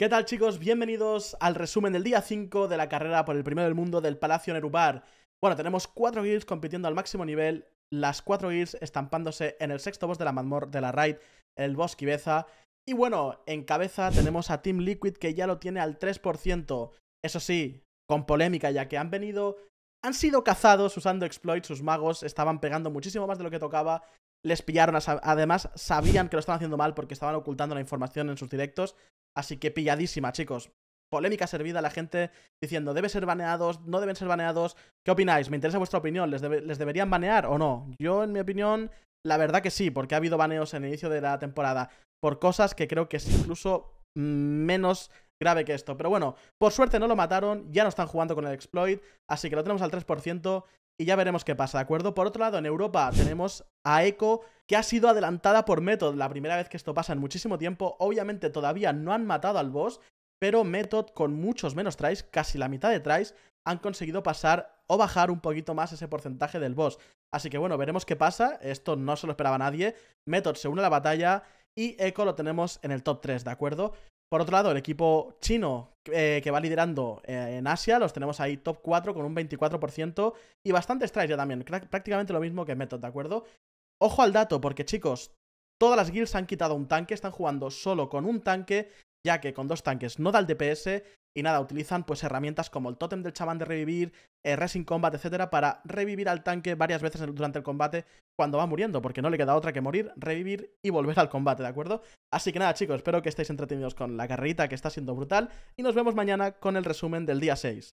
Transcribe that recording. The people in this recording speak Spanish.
¿Qué tal chicos? Bienvenidos al resumen del día 5 de la carrera por el primero del mundo del Palacio Nerubar. Bueno, tenemos 4 guilds compitiendo al máximo nivel, las 4 guilds estampándose en el sexto boss de la Madmor de la Raid, el boss Kibeza. Y bueno, en cabeza tenemos a Team Liquid que ya lo tiene al 3%. Eso sí, con polémica ya que han venido... Han sido cazados usando exploits, sus magos estaban pegando muchísimo más de lo que tocaba, les pillaron, además sabían que lo estaban haciendo mal porque estaban ocultando la información en sus directos, Así que pilladísima, chicos. Polémica servida a la gente diciendo, debe ser baneados, no deben ser baneados. ¿Qué opináis? Me interesa vuestra opinión. ¿Les, deberían banear o no? Yo, en mi opinión, la verdad que sí, porque ha habido baneos en el inicio de la temporada por cosas que creo que es incluso mm, menos grave que esto. Pero bueno, por suerte no lo mataron, ya no están jugando con el exploit, así que lo tenemos al 3% y ya veremos qué pasa, ¿de acuerdo? Por otro lado, en Europa tenemos a Echo, que ha sido adelantada por Method, la primera vez que esto pasa en muchísimo tiempo. Obviamente todavía no han matado al boss, pero Method, con muchos menos tries, casi la mitad de tries, han conseguido pasar o bajar un poquito más ese porcentaje del boss. Así que bueno, veremos qué pasa, esto no se lo esperaba nadie. Method se une a la batalla y Echo lo tenemos en el top 3, ¿de acuerdo? Por otro lado, el equipo chino eh, que va liderando eh, en Asia, los tenemos ahí top 4 con un 24% y bastante strike ya también, prácticamente lo mismo que Method, ¿de acuerdo? Ojo al dato, porque chicos, todas las guilds han quitado un tanque, están jugando solo con un tanque ya que con dos tanques no da el DPS y nada, utilizan pues herramientas como el tótem del chamán de revivir, eh, Racing Combat, etcétera, para revivir al tanque varias veces durante el combate cuando va muriendo, porque no le queda otra que morir, revivir y volver al combate, ¿de acuerdo? Así que nada, chicos, espero que estéis entretenidos con la carrerita que está siendo brutal y nos vemos mañana con el resumen del día 6.